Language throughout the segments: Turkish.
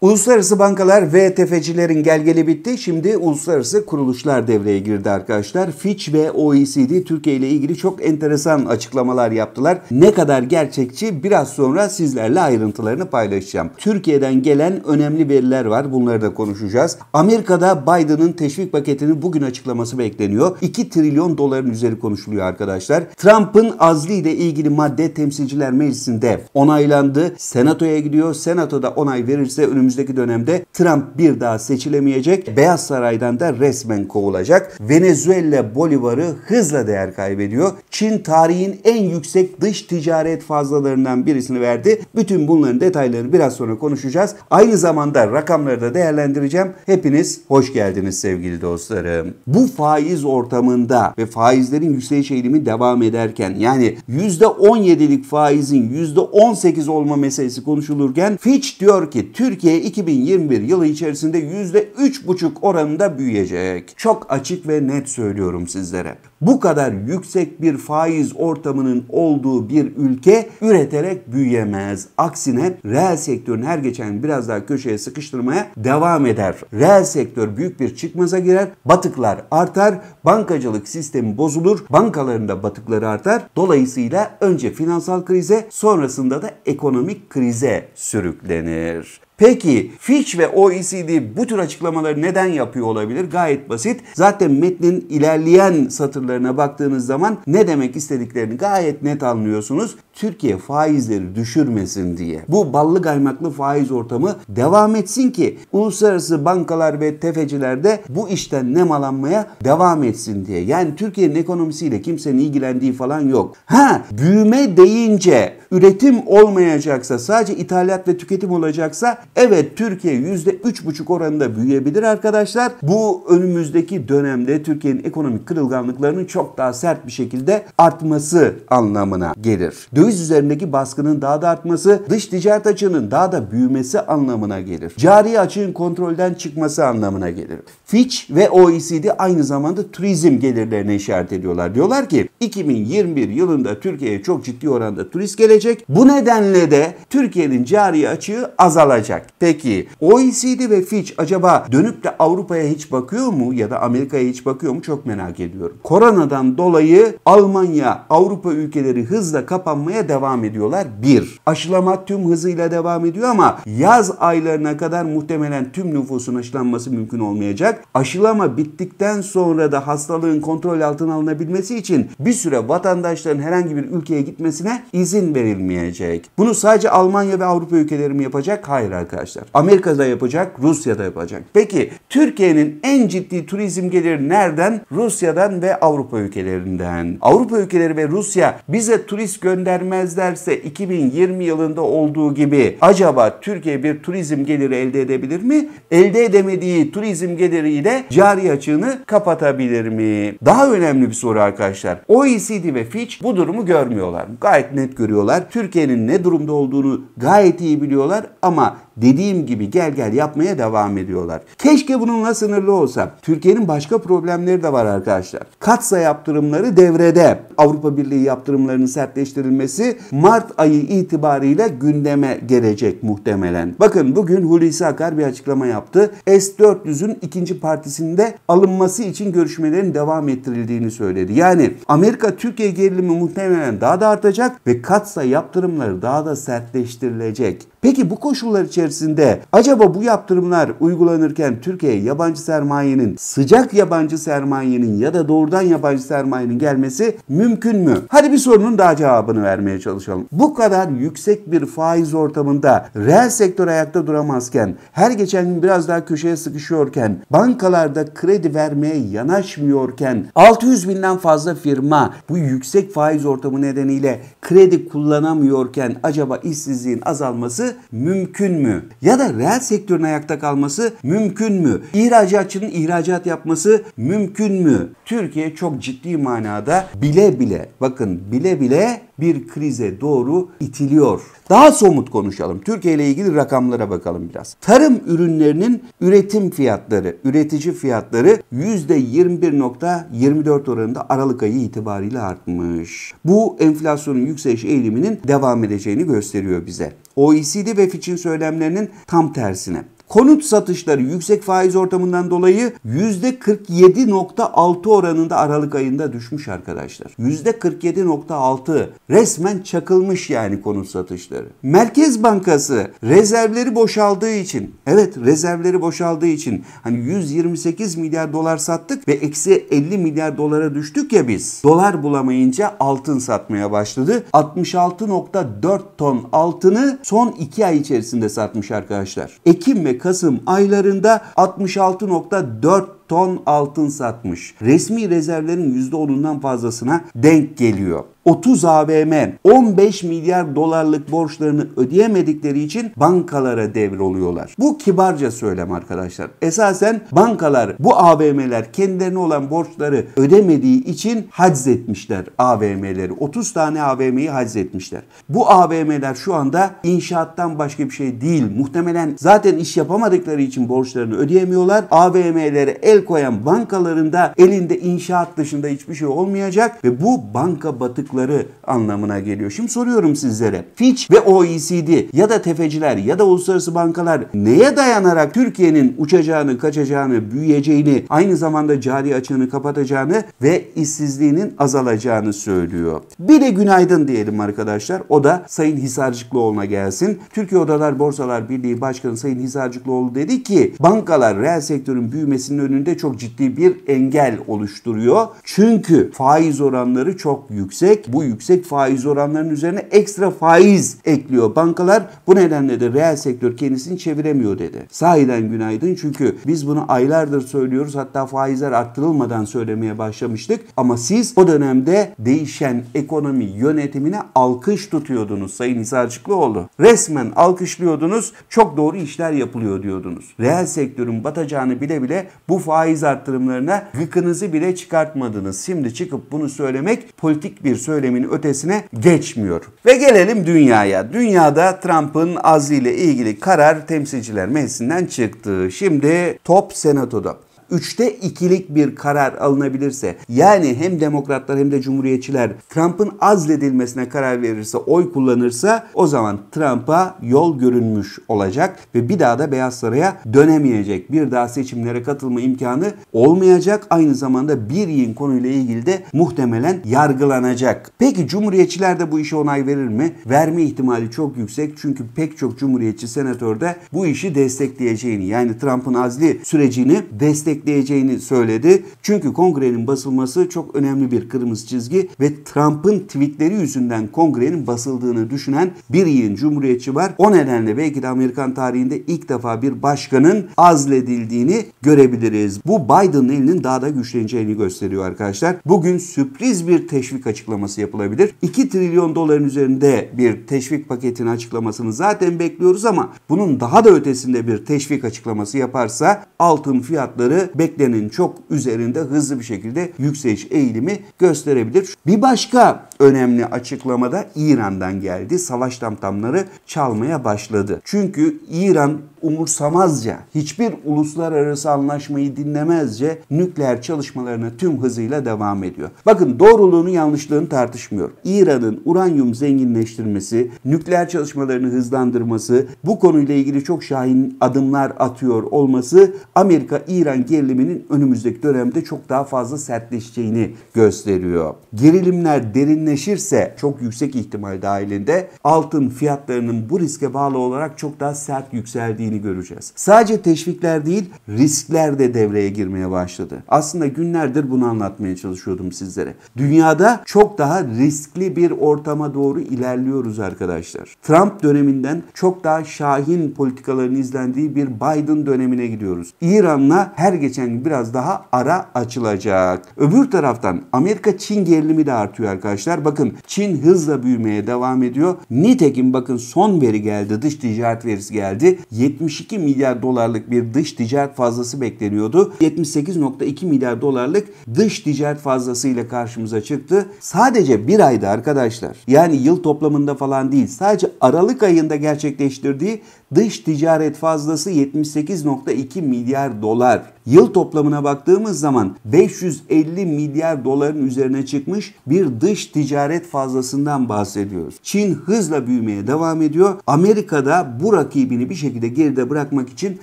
Uluslararası bankalar ve tefecilerin gelgeli bitti. Şimdi uluslararası kuruluşlar devreye girdi arkadaşlar. Fitch ve OECD Türkiye ile ilgili çok enteresan açıklamalar yaptılar. Ne kadar gerçekçi biraz sonra sizlerle ayrıntılarını paylaşacağım. Türkiye'den gelen önemli veriler var. Bunları da konuşacağız. Amerika'da Biden'ın teşvik paketini bugün açıklaması bekleniyor. 2 trilyon doların üzeri konuşuluyor arkadaşlar. Trump'ın azli ile ilgili madde temsilciler meclisinde onaylandı. Senato'ya gidiyor. Senato'da onay verirse önümüzde önümüzdeki dönemde Trump bir daha seçilemeyecek. Beyaz Saray'dan da resmen kovulacak. Venezuela Bolivar'ı hızla değer kaybediyor. Çin tarihin en yüksek dış ticaret fazlalarından birisini verdi. Bütün bunların detaylarını biraz sonra konuşacağız. Aynı zamanda rakamları da değerlendireceğim. Hepiniz hoş geldiniz sevgili dostlarım. Bu faiz ortamında ve faizlerin yükseliş eğilimi devam ederken yani %17'lik faizin %18 olma meselesi konuşulurken Fitch diyor ki Türkiye 2021 yılı içerisinde %3,5 oranında büyüyecek. Çok açık ve net söylüyorum sizlere. Bu kadar yüksek bir faiz ortamının olduğu bir ülke üreterek büyüyemez. Aksine reel sektörün her geçen biraz daha köşeye sıkıştırmaya devam eder. Reel sektör büyük bir çıkmaza girer, batıklar artar, bankacılık sistemi bozulur, bankalarında batıkları artar. Dolayısıyla önce finansal krize sonrasında da ekonomik krize sürüklenir. Peki Fitch ve OECD bu tür açıklamaları neden yapıyor olabilir? Gayet basit. Zaten metnin ilerleyen satırlarına baktığınız zaman ne demek istediklerini gayet net anlıyorsunuz. Türkiye faizleri düşürmesin diye. Bu ballı kaymaklı faiz ortamı devam etsin ki uluslararası bankalar ve tefeciler de bu işten nemalanmaya devam etsin diye. Yani Türkiye'nin ekonomisiyle kimsenin ilgilendiği falan yok. Ha büyüme deyince üretim olmayacaksa sadece ithalat ve tüketim olacaksa Evet Türkiye yüzde üç buçuk oranında büyüyebilir arkadaşlar. Bu önümüzdeki dönemde Türkiye'nin ekonomik kırılganlıklarının çok daha sert bir şekilde artması anlamına gelir. Döviz üzerindeki baskının daha da artması, dış ticaret açığının daha da büyümesi anlamına gelir. Cari açığın kontrolden çıkması anlamına gelir. Fitch ve OECD aynı zamanda turizm gelirlerine işaret ediyorlar. Diyorlar ki 2021 yılında Türkiye'ye çok ciddi oranda turist gelecek. Bu nedenle de Türkiye'nin cari açığı azalacak. Peki OECD ve Fitch acaba dönüp de Avrupa'ya hiç bakıyor mu ya da Amerika'ya hiç bakıyor mu çok merak ediyorum. Koronadan dolayı Almanya, Avrupa ülkeleri hızla kapanmaya devam ediyorlar. Bir, aşılama tüm hızıyla devam ediyor ama yaz aylarına kadar muhtemelen tüm nüfusun aşılanması mümkün olmayacak. Aşılama bittikten sonra da hastalığın kontrol altına alınabilmesi için bir süre vatandaşların herhangi bir ülkeye gitmesine izin verilmeyecek. Bunu sadece Almanya ve Avrupa ülkeleri mi yapacak? Hayır arkadaşlar. Amerika'da yapacak, Rusya'da yapacak. Peki Türkiye'nin en ciddi turizm geliri nereden? Rusya'dan ve Avrupa ülkelerinden. Avrupa ülkeleri ve Rusya bize turist göndermezlerse 2020 yılında olduğu gibi acaba Türkiye bir turizm geliri elde edebilir mi? Elde edemediği turizm geliriyle cari açığını kapatabilir mi? Daha önemli bir soru arkadaşlar. OECD ve Fitch bu durumu görmüyorlar. Gayet net görüyorlar. Türkiye'nin ne durumda olduğunu gayet iyi biliyorlar ama dediğim gibi gel gel yapmaya devam ediyorlar. Keşke bununla sınırlı olsa. Türkiye'nin başka problemleri de var arkadaşlar. Katsa yaptırımları devrede. Avrupa Birliği yaptırımlarının sertleştirilmesi Mart ayı itibariyle gündeme gelecek muhtemelen. Bakın bugün Hulusi Akar bir açıklama yaptı. S-400'ün ikinci partisinde alınması için görüşmelerin devam ettirildiğini söyledi. Yani Amerika-Türkiye gerilimi muhtemelen daha da artacak ve katsa yaptırımları daha da sertleştirilecek. Peki bu koşullar içerisinde içerisinde acaba bu yaptırımlar uygulanırken Türkiye yabancı sermayenin, sıcak yabancı sermayenin ya da doğrudan yabancı sermayenin gelmesi mümkün mü? Hadi bir sorunun daha cevabını vermeye çalışalım. Bu kadar yüksek bir faiz ortamında reel sektör ayakta duramazken, her geçen gün biraz daha köşeye sıkışıyorken, bankalarda kredi vermeye yanaşmıyorken 600 binden fazla firma bu yüksek faiz ortamı nedeniyle kredi kullanamıyorken acaba işsizliğin azalması mümkün mü? Ya da reel sektörün ayakta kalması mümkün mü? İhracatçının ihracat yapması mümkün mü? Türkiye çok ciddi manada bile bile bakın bile bile bir krize doğru itiliyor. Daha somut konuşalım. Türkiye ile ilgili rakamlara bakalım biraz. Tarım ürünlerinin üretim fiyatları, üretici fiyatları %21.24 oranında Aralık ayı itibariyle artmış. Bu enflasyonun yükseliş eğiliminin devam edeceğini gösteriyor bize. OECD ve Fitch'in söylemlerinin tam tersine. Konut satışları yüksek faiz ortamından dolayı %47.6 oranında Aralık ayında düşmüş arkadaşlar. %47.6 resmen çakılmış yani konut satışları. Merkez Bankası rezervleri boşaldığı için evet rezervleri boşaldığı için hani 128 milyar dolar sattık ve eksi 50 milyar dolara düştük ya biz. Dolar bulamayınca altın satmaya başladı. 66.4 ton altını son 2 ay içerisinde satmış arkadaşlar. Ekim ve Kasım aylarında 66.4 ton altın satmış. Resmi rezervlerin %10'undan fazlasına denk geliyor. 30 AVM 15 milyar dolarlık borçlarını ödeyemedikleri için bankalara devroluyorlar. Bu kibarca söylem arkadaşlar. Esasen bankalar bu AVM'ler kendilerine olan borçları ödemediği için haciz etmişler AVM'leri. 30 tane AVM'yi etmişler. Bu AVM'ler şu anda inşaattan başka bir şey değil. Muhtemelen zaten iş yapamadıkları için borçlarını ödeyemiyorlar. AVM'lere el el koyan bankalarında elinde inşaat dışında hiçbir şey olmayacak ve bu banka batıkları anlamına geliyor. Şimdi soruyorum sizlere. Fitch ve OECD ya da tefeciler ya da uluslararası bankalar neye dayanarak Türkiye'nin uçacağını, kaçacağını, büyüyeceğini, aynı zamanda cari açığını kapatacağını ve işsizliğinin azalacağını söylüyor. Bir de günaydın diyelim arkadaşlar. O da Sayın Hisarcıklıoğlu'na gelsin. Türkiye Odalar Borsalar Birliği Başkanı Sayın Hisarcıklıoğlu dedi ki bankalar reel sektörün büyümesinin önünde önünde çok ciddi bir engel oluşturuyor. Çünkü faiz oranları çok yüksek. Bu yüksek faiz oranlarının üzerine ekstra faiz ekliyor bankalar. Bu nedenle de reel sektör kendisini çeviremiyor dedi. Sahiden günaydın çünkü biz bunu aylardır söylüyoruz. Hatta faizler arttırılmadan söylemeye başlamıştık. Ama siz o dönemde değişen ekonomi yönetimine alkış tutuyordunuz Sayın Hisarcıklıoğlu. Resmen alkışlıyordunuz. Çok doğru işler yapılıyor diyordunuz. Reel sektörün batacağını bile bile bu faiz faiz artırımlarına gıkınızı bile çıkartmadınız. Şimdi çıkıp bunu söylemek politik bir söylemin ötesine geçmiyor. Ve gelelim dünyaya. Dünyada Trump'ın azı ile ilgili karar temsilciler meclisinden çıktı. Şimdi top senatoda üçte ikilik bir karar alınabilirse yani hem demokratlar hem de cumhuriyetçiler Trump'ın azledilmesine karar verirse, oy kullanırsa o zaman Trump'a yol görünmüş olacak ve bir daha da Beyaz Saray'a dönemeyecek. Bir daha seçimlere katılma imkanı olmayacak. Aynı zamanda bir yığın konuyla ilgili de muhtemelen yargılanacak. Peki Cumhuriyetçiler de bu işe onay verir mi? Verme ihtimali çok yüksek çünkü pek çok Cumhuriyetçi senatör de bu işi destekleyeceğini yani Trump'ın azli sürecini destek destekleyeceğini söyledi. Çünkü kongrenin basılması çok önemli bir kırmızı çizgi ve Trump'ın tweetleri yüzünden kongrenin basıldığını düşünen bir yığın cumhuriyetçi var. O nedenle belki de Amerikan tarihinde ilk defa bir başkanın azledildiğini görebiliriz. Bu Biden'ın elinin daha da güçleneceğini gösteriyor arkadaşlar. Bugün sürpriz bir teşvik açıklaması yapılabilir. 2 trilyon doların üzerinde bir teşvik paketini açıklamasını zaten bekliyoruz ama bunun daha da ötesinde bir teşvik açıklaması yaparsa altın fiyatları fiyatı çok üzerinde hızlı bir şekilde yükseliş eğilimi gösterebilir. Bir başka önemli açıklamada İran'dan geldi. Savaş tamtamları çalmaya başladı. Çünkü İran umursamazca, hiçbir uluslararası anlaşmayı dinlemezce nükleer çalışmalarına tüm hızıyla devam ediyor. Bakın doğruluğunu yanlışlığını tartışmıyor. İran'ın uranyum zenginleştirmesi, nükleer çalışmalarını hızlandırması, bu konuyla ilgili çok şahin adımlar atıyor olması Amerika İran geriliminin önümüzdeki dönemde çok daha fazla sertleşeceğini gösteriyor. Gerilimler derinleşirse çok yüksek ihtimal dahilinde altın fiyatlarının bu riske bağlı olarak çok daha sert yükseldiğini göreceğiz. Sadece teşvikler değil riskler de devreye girmeye başladı. Aslında günlerdir bunu anlatmaya çalışıyordum sizlere. Dünyada çok daha riskli bir ortama doğru ilerliyoruz arkadaşlar. Trump döneminden çok daha şahin politikaların izlendiği bir Biden dönemine gidiyoruz. İran'la her geçen geçen gün biraz daha ara açılacak. Öbür taraftan Amerika-Çin gerilimi de artıyor arkadaşlar. Bakın Çin hızla büyümeye devam ediyor. Nitekim bakın son veri geldi. Dış ticaret verisi geldi. 72 milyar dolarlık bir dış ticaret fazlası bekleniyordu. 78.2 milyar dolarlık dış ticaret fazlasıyla karşımıza çıktı. Sadece bir ayda arkadaşlar yani yıl toplamında falan değil sadece Aralık ayında gerçekleştirdiği Dış ticaret fazlası 78.2 milyar dolar. Yıl toplamına baktığımız zaman 550 milyar doların üzerine çıkmış bir dış ticaret fazlasından bahsediyoruz. Çin hızla büyümeye devam ediyor. Amerika da bu rakibini bir şekilde geride bırakmak için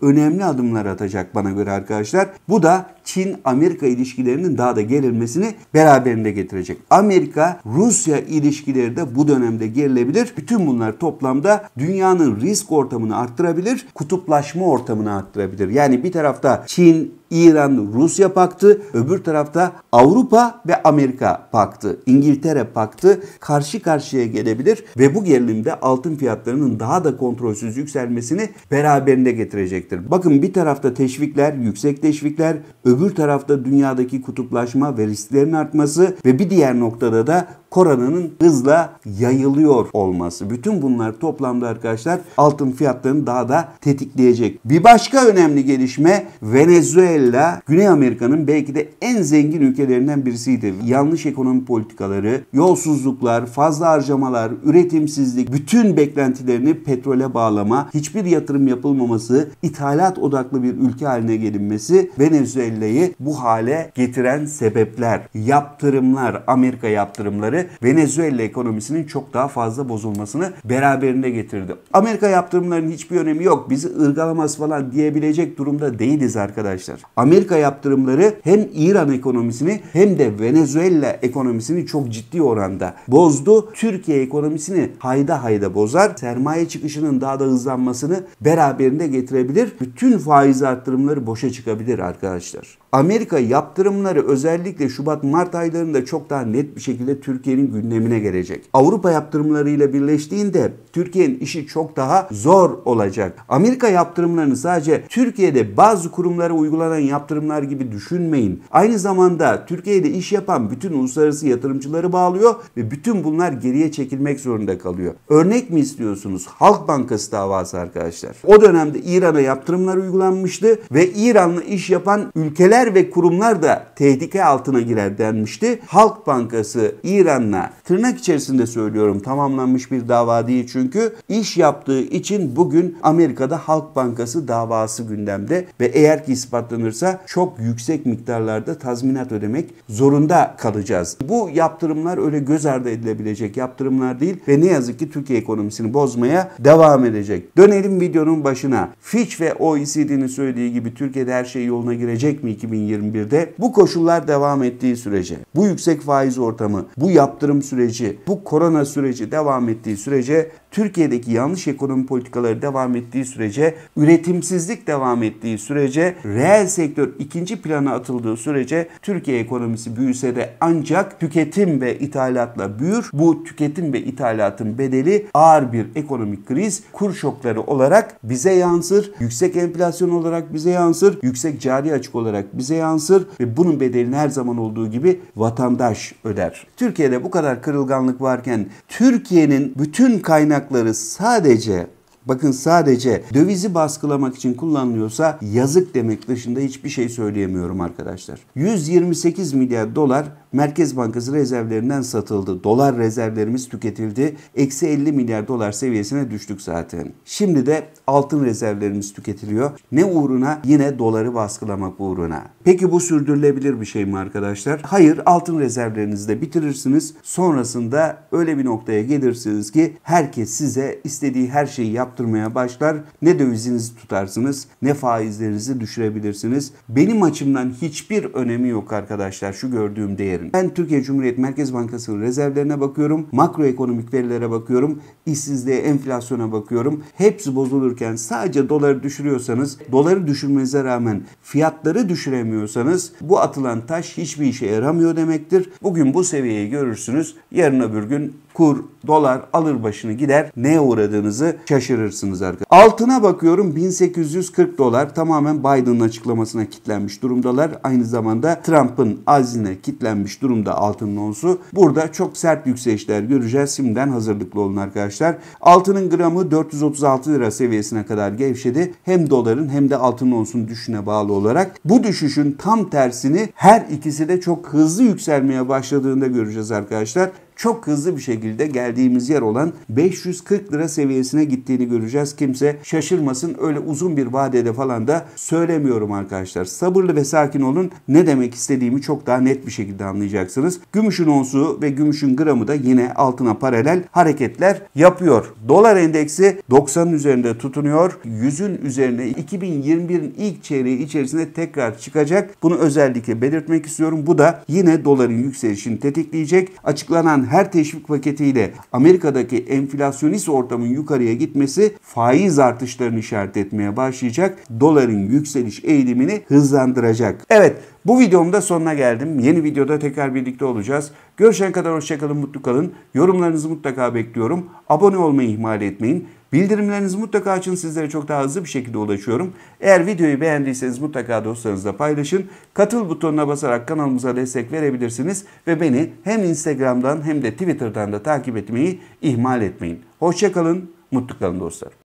önemli adımlar atacak bana göre arkadaşlar. Bu da Çin-Amerika ilişkilerinin daha da gerilmesini beraberinde getirecek. Amerika-Rusya ilişkileri de bu dönemde gerilebilir. Bütün bunlar toplamda dünyanın risk ortamını arttırabilir, kutuplaşma ortamını arttırabilir. Yani bir tarafta Çin, İran-Rusya paktı, öbür tarafta Avrupa ve Amerika paktı, İngiltere paktı karşı karşıya gelebilir ve bu gerilimde altın fiyatlarının daha da kontrolsüz yükselmesini beraberinde getirecektir. Bakın bir tarafta teşvikler, yüksek teşvikler, öbür tarafta dünyadaki kutuplaşma ve risklerin artması ve bir diğer noktada da Koran'ın hızla yayılıyor olması. Bütün bunlar toplamda arkadaşlar altın fiyatlarını daha da tetikleyecek. Bir başka önemli gelişme Venezuela, Güney Amerika'nın belki de en zengin ülkelerinden birisiydi. Yanlış ekonomi politikaları, yolsuzluklar, fazla harcamalar, üretimsizlik, bütün beklentilerini petrole bağlama, hiçbir yatırım yapılmaması, ithalat odaklı bir ülke haline gelinmesi Venezuela'yı bu hale getiren sebepler. Yaptırımlar, Amerika yaptırımları kararı Venezuela ekonomisinin çok daha fazla bozulmasını beraberinde getirdi. Amerika yaptırımlarının hiçbir önemi yok. Bizi ırgalamaz falan diyebilecek durumda değiliz arkadaşlar. Amerika yaptırımları hem İran ekonomisini hem de Venezuela ekonomisini çok ciddi oranda bozdu. Türkiye ekonomisini hayda hayda bozar. Sermaye çıkışının daha da hızlanmasını beraberinde getirebilir. Bütün faiz arttırımları boşa çıkabilir arkadaşlar. Amerika yaptırımları özellikle Şubat-Mart aylarında çok daha net bir şekilde Türkiye'nin gündemine gelecek. Avrupa yaptırımlarıyla birleştiğinde Türkiye'nin işi çok daha zor olacak. Amerika yaptırımlarını sadece Türkiye'de bazı kurumlara uygulanan yaptırımlar gibi düşünmeyin. Aynı zamanda Türkiye'de iş yapan bütün uluslararası yatırımcıları bağlıyor ve bütün bunlar geriye çekilmek zorunda kalıyor. Örnek mi istiyorsunuz? Halk Bankası davası arkadaşlar. O dönemde İran'a yaptırımlar uygulanmıştı ve İran'la iş yapan ülkeler ülkeler ve kurumlar da tehlike altına girer denmişti. Halk Bankası İran'la tırnak içerisinde söylüyorum tamamlanmış bir dava değil çünkü iş yaptığı için bugün Amerika'da Halk Bankası davası gündemde ve eğer ki ispatlanırsa çok yüksek miktarlarda tazminat ödemek zorunda kalacağız. Bu yaptırımlar öyle göz ardı edilebilecek yaptırımlar değil ve ne yazık ki Türkiye ekonomisini bozmaya devam edecek. Dönelim videonun başına. Fitch ve OECD'nin söylediği gibi Türkiye'de her şey yoluna girecek mi 2021'de bu koşullar devam ettiği sürece, bu yüksek faiz ortamı, bu yaptırım süreci, bu korona süreci devam ettiği sürece Türkiye'deki yanlış ekonomi politikaları devam ettiği sürece, üretimsizlik devam ettiği sürece, reel sektör ikinci plana atıldığı sürece Türkiye ekonomisi büyüse de ancak tüketim ve ithalatla büyür. Bu tüketim ve ithalatın bedeli ağır bir ekonomik kriz, kur şokları olarak bize yansır, yüksek enflasyon olarak bize yansır, yüksek cari açık olarak bize yansır ve bunun bedelini her zaman olduğu gibi vatandaş öder. Türkiye'de bu kadar kırılganlık varken Türkiye'nin bütün kaynak kaynakları sadece Bakın sadece dövizi baskılamak için kullanılıyorsa yazık demek dışında hiçbir şey söyleyemiyorum arkadaşlar. 128 milyar dolar Merkez Bankası rezervlerinden satıldı. Dolar rezervlerimiz tüketildi. Eksi 50 milyar dolar seviyesine düştük zaten. Şimdi de altın rezervlerimiz tüketiliyor. Ne uğruna? Yine doları baskılamak uğruna. Peki bu sürdürülebilir bir şey mi arkadaşlar? Hayır altın rezervlerinizi de bitirirsiniz. Sonrasında öyle bir noktaya gelirsiniz ki herkes size istediği her şeyi yaptı arttırmaya başlar. Ne dövizinizi tutarsınız ne faizlerinizi düşürebilirsiniz. Benim açımdan hiçbir önemi yok arkadaşlar şu gördüğüm değerin. Ben Türkiye Cumhuriyet Merkez Bankası'nın rezervlerine bakıyorum. Makroekonomik verilere bakıyorum. işsizliğe, enflasyona bakıyorum. Hepsi bozulurken sadece doları düşürüyorsanız, doları düşürmenize rağmen fiyatları düşüremiyorsanız bu atılan taş hiçbir işe yaramıyor demektir. Bugün bu seviyeyi görürsünüz. Yarın öbür gün kur, dolar alır başını gider. Ne uğradığınızı şaşırırsınız arkadaşlar. Altına bakıyorum 1840 dolar tamamen Biden'ın açıklamasına kilitlenmiş durumdalar. Aynı zamanda Trump'ın azine kilitlenmiş durumda altın onsu. Burada çok sert yükselişler göreceğiz. Şimdiden hazırlıklı olun arkadaşlar. Altının gramı 436 lira seviyesine kadar gevşedi. Hem doların hem de altın onsun düşüne bağlı olarak. Bu düşüşün tam tersini her ikisi de çok hızlı yükselmeye başladığında göreceğiz arkadaşlar çok hızlı bir şekilde geldiğimiz yer olan 540 lira seviyesine gittiğini göreceğiz. Kimse şaşırmasın öyle uzun bir vadede falan da söylemiyorum arkadaşlar. Sabırlı ve sakin olun. Ne demek istediğimi çok daha net bir şekilde anlayacaksınız. Gümüşün onsu ve gümüşün gramı da yine altına paralel hareketler yapıyor. Dolar endeksi 90'ın üzerinde tutunuyor. 100'ün üzerine 2021'in ilk çeyreği içerisinde tekrar çıkacak. Bunu özellikle belirtmek istiyorum. Bu da yine doların yükselişini tetikleyecek. Açıklanan her teşvik paketiyle Amerika'daki enflasyonist ortamın yukarıya gitmesi faiz artışlarını işaret etmeye başlayacak. Doların yükseliş eğilimini hızlandıracak. Evet bu videomda sonuna geldim. Yeni videoda tekrar birlikte olacağız. Görüşene kadar hoşçakalın, mutlu kalın. Yorumlarınızı mutlaka bekliyorum. Abone olmayı ihmal etmeyin. Bildirimlerinizi mutlaka açın. Sizlere çok daha hızlı bir şekilde ulaşıyorum. Eğer videoyu beğendiyseniz mutlaka dostlarınızla paylaşın. Katıl butonuna basarak kanalımıza destek verebilirsiniz. Ve beni hem Instagram'dan hem de Twitter'dan da takip etmeyi ihmal etmeyin. Hoşçakalın, mutlu kalın dostlar.